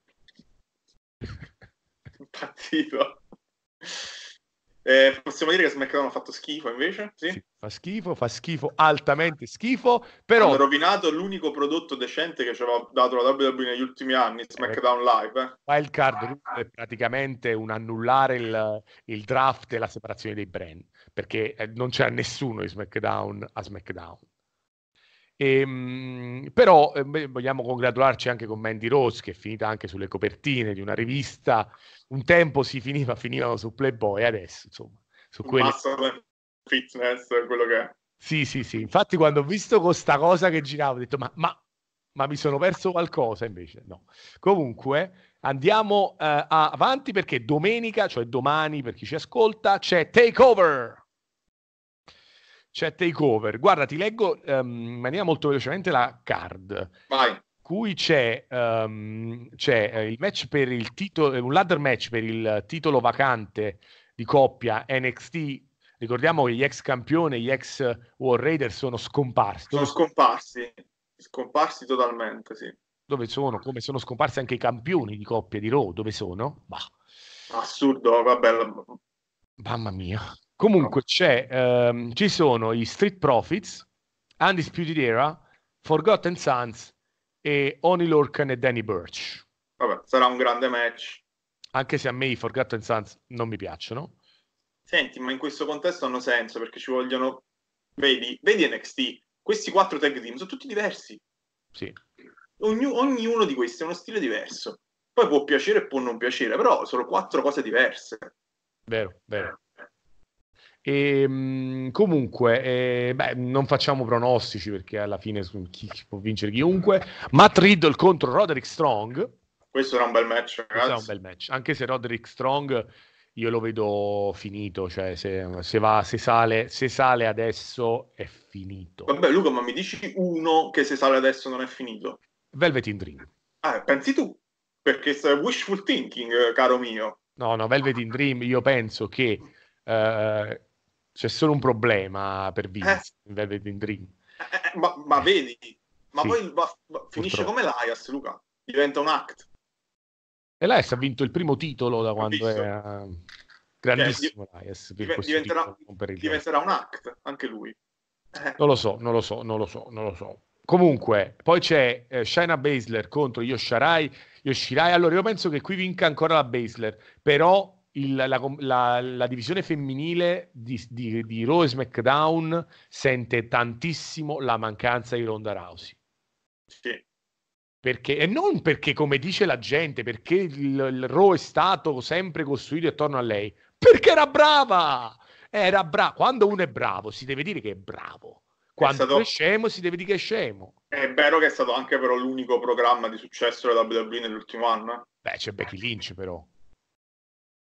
Impazzito. Eh, possiamo dire che SmackDown ha fatto schifo invece? Sì? sì? fa schifo, fa schifo, altamente schifo, però... Hanno rovinato l'unico prodotto decente che ci aveva dato la WWE negli ultimi anni, eh, SmackDown Live. Eh. Card è praticamente un annullare il, il, draft e la separazione dei brand, perché eh, non c'era nessuno di SmackDown a SmackDown. E, ehm, però eh, vogliamo congratularci anche con Mandy Rose che è finita anche sulle copertine di una rivista. Un tempo si finiva, finivano su Playboy, adesso insomma su quelli... fitness, quello che è. Sì, sì, sì. Infatti, quando ho visto questa cosa che girava, ho detto: ma, ma, ma mi sono perso qualcosa invece. No. Comunque, andiamo eh, avanti perché domenica, cioè domani, per chi ci ascolta, c'è Takeover c'è Takeover. Guarda, ti leggo um, in maniera molto velocemente la card. Vai. Cui c'è, um, c'è eh, il match per il titolo, un ladder match per il titolo vacante di coppia NXT. Ricordiamo che gli ex campioni, gli ex War Raider sono scomparsi. Sono scomparsi, scomparsi totalmente, sì. Dove sono? Come sono scomparsi anche i campioni di coppia di Raw? Dove sono? Bah. Assurdo, vabbè. Mamma mia. Comunque ehm, ci sono i Street Profits, Undisputed Era, Forgotten Sons e Oni Lorcan e Danny Birch. Vabbè, sarà un grande match. Anche se a me i Forgotten Sons non mi piacciono. Senti, ma in questo contesto hanno senso perché ci vogliono... Vedi, vedi NXT, questi quattro tag team sono tutti diversi. Sì. Ogni, ognuno di questi è uno stile diverso. Poi può piacere e può non piacere, però sono quattro cose diverse. Vero, vero. E, ehm, comunque, eh, beh, non facciamo pronostici perché alla fine su, chi, chi può vincere chiunque. Matt Riddle contro Roderick Strong. Questo era un bel match, ragazzi. Questo era un bel match, anche se Roderick Strong io lo vedo finito, cioè se, se, va, se, sale, se sale adesso è finito. Vabbè Luca, ma mi dici uno che se sale adesso non è finito? Velvet in Dream. Ah, pensi tu? Perché è wishful thinking, eh, caro mio. No, no, Velvet in Dream, io penso che eh, c'è solo un problema per Vince eh. in Velvet in Dream. Eh, ma, ma, vedi, ma sì. poi ma, finisce come l'Aias, Luca. Diventa un act. E l'Aias ha vinto il primo titolo da quando era cioè, grandissimo cioè, l'Aias. Div- diventerà, diventerà un act anche lui. Eh. Non lo so, non lo so, non lo so, non lo so. Comunque, poi c'è eh, Shaina Baszler contro Yoshirai. Yoshirai. Allora, io penso che qui vinca ancora la Baszler, però il, la, la, la, divisione femminile di, di, di Raw e SmackDown sente tantissimo la mancanza di Ronda Rousey. Sì. Perché, e non perché, come dice la gente, perché il, il Raw è stato sempre costruito attorno a lei, perché era brava! Era brava. Quando uno è bravo, si deve dire che è bravo. Quando è, stato... è scemo, si deve dire che è scemo. È vero che è stato anche però l'unico programma di successo della WWE nell'ultimo anno. Eh? Beh, c'è Becky Lynch però.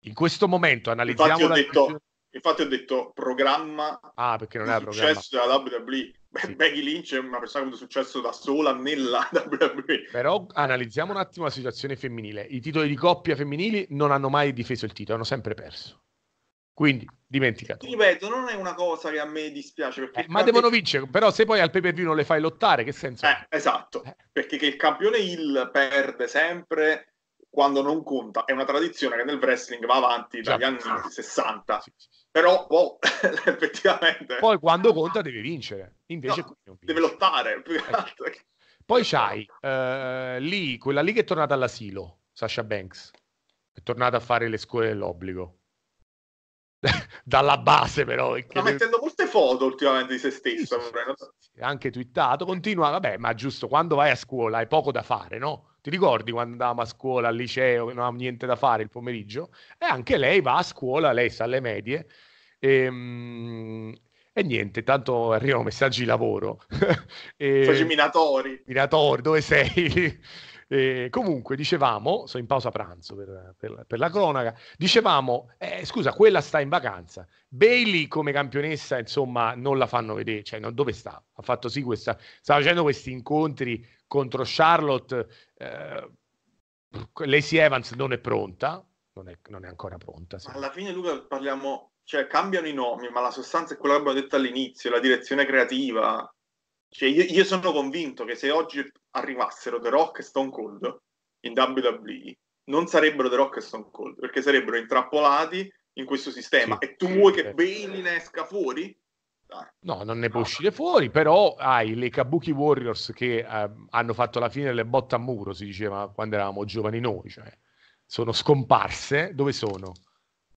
In questo momento analizziamo... Infatti ho, detto, visione... infatti ho detto programma ah, perché non è successo della WWE. Sì. Becky Lynch è una persona che è successo da sola nella WWE. Però analizziamo un attimo la situazione femminile. I titoli di coppia femminili non hanno mai difeso il titolo, hanno sempre perso. Quindi dimenticato. ripeto, non è una cosa che a me dispiace. Eh, ma devono vincere, però se poi al pay per view non le fai lottare, che senso? Eh, esatto, eh. perché che il campione Hill perde sempre quando non conta. È una tradizione che nel wrestling va avanti dagli certo. anni 60. Ah. Sì, sì, sì. Però oh, effettivamente... Poi quando conta deve vincere. Invece no, deve lottare. Eh, Poi c'hai uh, lì, quella lì che è tornata all'asilo, Sasha Banks. È tornata a fare le scuole dell'obbligo. Dalla base, però. Sta deve... mettendo molte foto ultimamente di se stesso. stessa. anche twittato. Continua, vabbè, ma giusto, quando vai a scuola hai poco da fare, no? Ti ricordi quando andavamo a scuola, al liceo, non avevamo niente da fare il pomeriggio? E anche lei va a scuola, lei sta alle medie. E, ehm, e niente, tanto arrivano messaggi di lavoro. e, Sono minatori. Minatori, dove sei? E comunque, dicevamo, sono in pausa pranzo per, per, per la cronaca, dicevamo, eh, scusa, quella sta in vacanza. Bailey come campionessa, insomma, non la fanno vedere, cioè, non, dove sta? Ha fatto sì questa, sta facendo questi incontri contro Charlotte eh, Lacey Evans non è pronta, non è, non è ancora pronta. Sì. Alla fine, Luca, parliamo, cioè cambiano i nomi, ma la sostanza è quella che abbiamo detto all'inizio, la direzione creativa. Cioè, io, io, sono convinto che se oggi arrivassero The Rock e Stone Cold in WWE, non sarebbero The Rock e Stone Cold, perché sarebbero intrappolati in questo sistema. Sì, e tu vuoi che eh. Bailey ne esca fuori? No, non ne può uscire fuori, però hai le Kabuki Warriors che eh, hanno fatto la fine delle botte a muro, si diceva quando eravamo giovani noi, cioè sono scomparse, dove sono?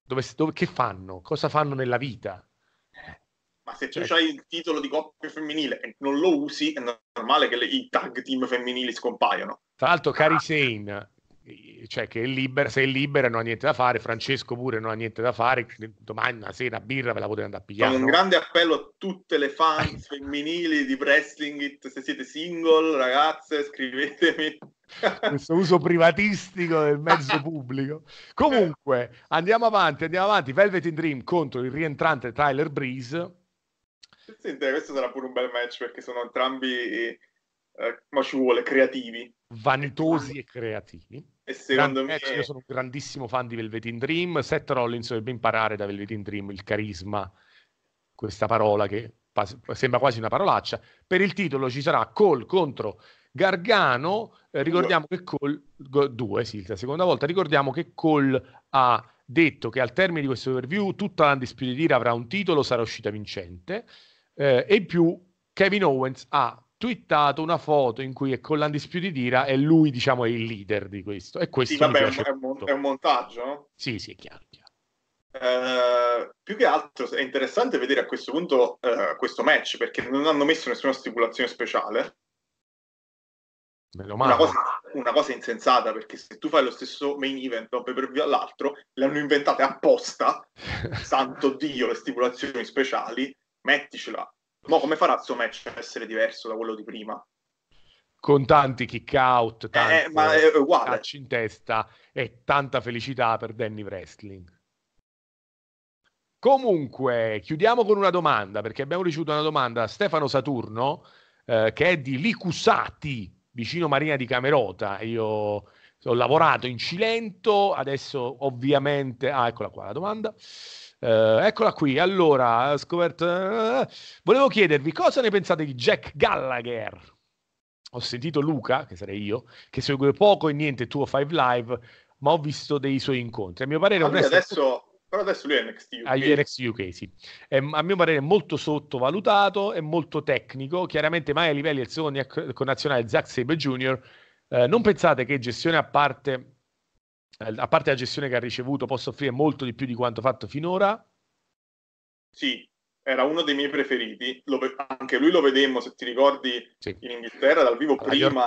Dove, dove, che fanno? Cosa fanno nella vita? Ma se cioè, tu hai il titolo di coppia femminile e non lo usi, è normale che le, i tag team femminili scompaiano. Tra l'altro, Cari ah. Sane cioè che è libera, se è libera non ha niente da fare, Francesco pure non ha niente da fare, domani una sera birra ve la potete andare a pigliare. un grande appello a tutte le fan femminili di Wrestling It, se siete single ragazze scrivetemi. Questo uso privatistico del mezzo pubblico. Comunque andiamo avanti, andiamo avanti, Velvet in Dream contro il rientrante Tyler Breeze. Senti, questo sarà pure un bel match perché sono entrambi, eh, ma ci vuole, creativi vanitosi esatto. e creativi. E secondo eh, me... Cioè, io sono un grandissimo fan di Velvet in Dream. Seth Rollins dovrebbe imparare da Velvet in Dream il carisma, questa parola che sembra quasi una parolaccia. Per il titolo ci sarà Cole contro Gargano. Eh, ricordiamo che Cole... Due, sì, la seconda volta. Ricordiamo che Cole ha detto che al termine di questo overview tutta l'Undisputed Era avrà un titolo, sarà uscita vincente. Eh, e in più Kevin Owens ha twittato una foto in cui è con l'Undisputed Era e lui, diciamo, è il leader di questo. E questo sì, vabbè, è, un, è, un, montaggio, no? Sì, sì, è chiaro. Uh, più che altro è interessante vedere a questo punto uh, questo match perché non hanno messo nessuna stipulazione speciale. Una cosa, una cosa, insensata perché se tu fai lo stesso main event da un pay per view all'altro, le hanno inventate apposta, santo Dio, le stipulazioni speciali, metticela ma come farà il suo match a essere diverso da quello di prima? Con tanti kick out, eh, tanti eh, ma è uguale. in testa e tanta felicità per Danny Wrestling. Comunque, chiudiamo con una domanda, perché abbiamo ricevuto una domanda da Stefano Saturno, eh, che è di Licusati, vicino Marina di Camerota. Io ho lavorato in Cilento, adesso ovviamente... Ah, eccola qua la domanda. Uh, eccola qui, allora, scoperto... Uh, volevo chiedervi cosa ne pensate di Jack Gallagher? Ho sentito Luca, che sarei io, che segue poco e niente tuo Five Live, ma ho visto dei suoi incontri. A mio parere... Allora, ah, adesso... Però adesso lui è NXT UK. Ah, NXT UK, sì. È, a mio parere molto sottovalutato, è molto tecnico, chiaramente mai a livelli del secondo ac- con nazionale Zack Sabre Jr. Eh, non pensate che gestione a parte eh, a parte la gestione che ha ricevuto, possa offrire molto di più di quanto fatto finora? Sì, era uno dei miei preferiti. Lo, anche lui lo vedemmo, se ti ricordi, sì. in Inghilterra dal vivo ah, prima,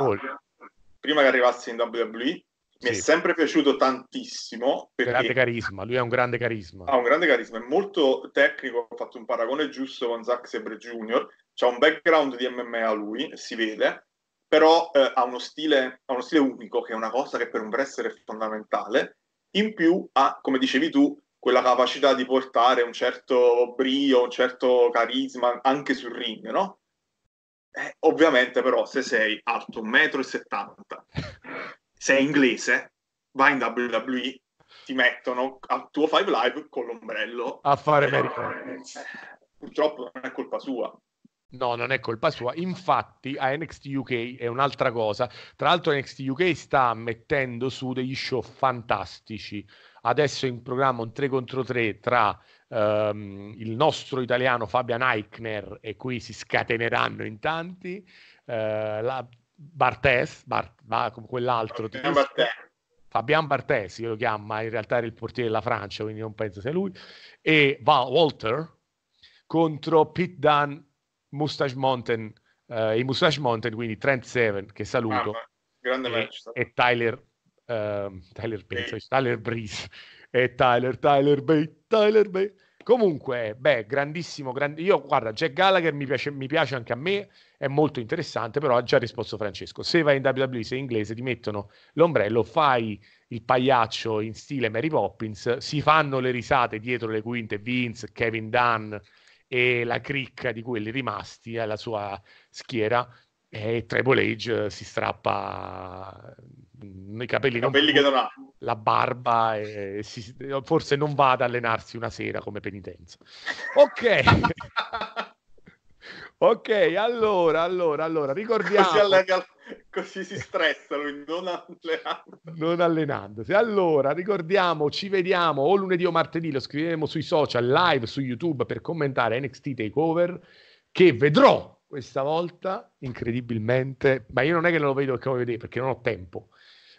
prima, che arrivasse in WWE. Mi sì. è sempre piaciuto tantissimo. Perché grande carisma, lui ha un grande carisma. Ha un grande carisma, è molto tecnico. Ho fatto un paragone giusto con Zack Sebre Jr. C'ha un background di MMA lui, si vede però eh, ha, uno stile, ha, uno stile, unico, che è una cosa che per un wrestler è fondamentale. In più ha, come dicevi tu, quella capacità di portare un certo brio, un certo carisma anche sul ring, no? Eh, ovviamente però se sei alto 1,70 m, sei inglese, vai in WWE, ti mettono al tuo Five Live con l'ombrello. A fare merito. purtroppo non è colpa sua. No, non è colpa sua. Infatti, a NXT UK è un'altra cosa. Tra l'altro, NXT UK sta mettendo su degli show fantastici. Adesso è in programma un 3 contro 3 tra um, il nostro italiano Fabian Eichner, e qui si scateneranno in tanti, uh, la Bartes, Bart, ma, quell'altro. Fabian Bartes. Fabian Bartesi lo chiama, in realtà era il portiere della Francia, quindi non penso sia lui, e va Walter contro Pete Dunn Mustache Mountain, eh, i Mustache Mountain, quindi Trent Seven, che saluto, ah, e, e, Tyler, eh, Tyler, penso, Tyler Breeze, e Tyler, Tyler Bay, Tyler Bay. Comunque, beh, grandissimo, grandi... io guarda, Jack Gallagher mi piace, mi piace, anche a me, è molto interessante, però ha già risposto Francesco. Se vai in WWE, sei inglese, ti mettono l'ombrello, fai il pagliaccio in stile Mary Poppins, si fanno le risate dietro le quinte Vince, Kevin Dunn, e la cricca di quelli rimasti alla sua schiera e Tribal Age eh, si strappa mm, i capelli, capelli non, non la barba e, si, forse non va ad allenarsi una sera come penitenza. Ok. ok, allora, allora, allora, ricordiamo... Si allena Così si stressa lui, non allenandosi. Non allenandosi. Allora, ricordiamo, ci vediamo o lunedì o martedì, lo scriveremo sui social, live su YouTube per commentare NXT Takeover, che vedrò questa volta, incredibilmente, ma io non è che non lo vedo come vedere perché non ho tempo.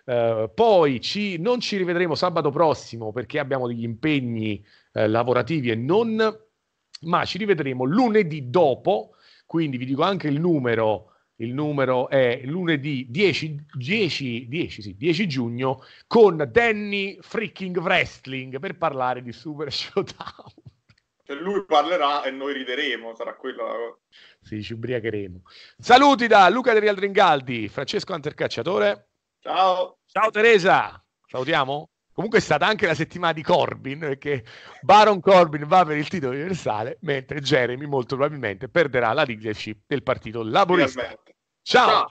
Uh, poi ci, non ci rivedremo sabato prossimo perché abbiamo degli impegni uh, lavorativi e non, ma ci rivedremo lunedì dopo, quindi vi dico anche il numero il numero è lunedì 10, 10, 10, sì, 10, giugno con Danny Freaking Wrestling per parlare di Super Showdown. Cioè lui parlerà e noi rideremo, sarà quello. Sì, ci ubriacheremo. Saluti da Luca De Rialdringaldi, Francesco Antercacciatore. Ciao. Ciao Teresa, salutiamo? Comunque è stata anche la settimana di Corbyn, perché Baron Corbyn va per il titolo universale, mentre Jeremy molto probabilmente perderà la leadership del partito laburista. Ciao. Ciao.